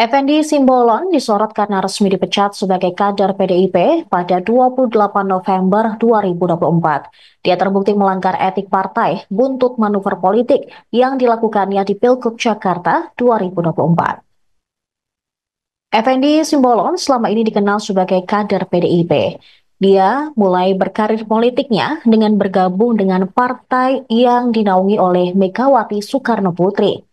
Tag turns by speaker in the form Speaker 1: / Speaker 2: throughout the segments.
Speaker 1: Effendi Simbolon disorot karena resmi dipecat sebagai kader PDIP pada 28 November 2024. Dia terbukti melanggar etik partai buntut manuver politik yang dilakukannya di Pilkup Jakarta 2024. Effendi Simbolon selama ini dikenal sebagai kader PDIP. Dia mulai berkarir politiknya dengan bergabung dengan partai yang dinaungi oleh Megawati Soekarno Putri.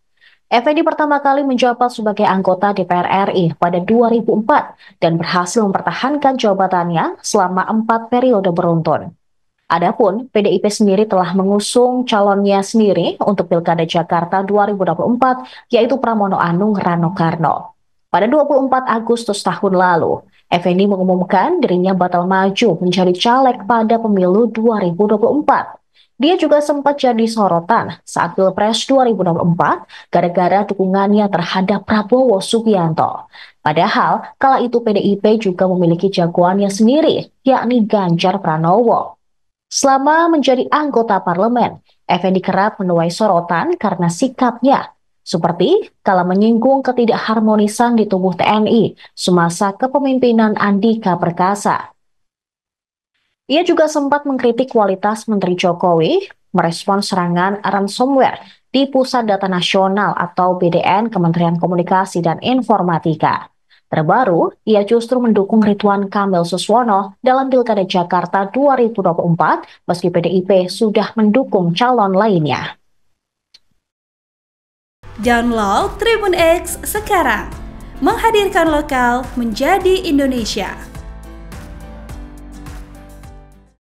Speaker 1: Effendi pertama kali menjabat sebagai anggota DPR RI pada 2004 dan berhasil mempertahankan jabatannya selama empat periode beruntun. Adapun PDIP sendiri telah mengusung calonnya sendiri untuk Pilkada Jakarta 2024 yaitu Pramono Anung Rano Karno. Pada 24 Agustus tahun lalu, Effendi mengumumkan dirinya batal maju menjadi caleg pada pemilu 2024. Dia juga sempat jadi sorotan saat Pilpres 2024 gara-gara dukungannya terhadap Prabowo Subianto. Padahal, kala itu PDIP juga memiliki jagoannya sendiri, yakni Ganjar Pranowo. Selama menjadi anggota parlemen, Effendi kerap menuai sorotan karena sikapnya seperti kala menyinggung ketidakharmonisan di tubuh TNI semasa kepemimpinan Andika Perkasa. Ia juga sempat mengkritik kualitas Menteri Jokowi merespon serangan ransomware di Pusat Data Nasional atau BDN Kementerian Komunikasi dan Informatika. Terbaru, ia justru mendukung Ridwan Kamil Suswono dalam Pilkada Jakarta 2024 meski PDIP sudah mendukung calon lainnya.
Speaker 2: Download Tribun X sekarang, menghadirkan lokal menjadi Indonesia.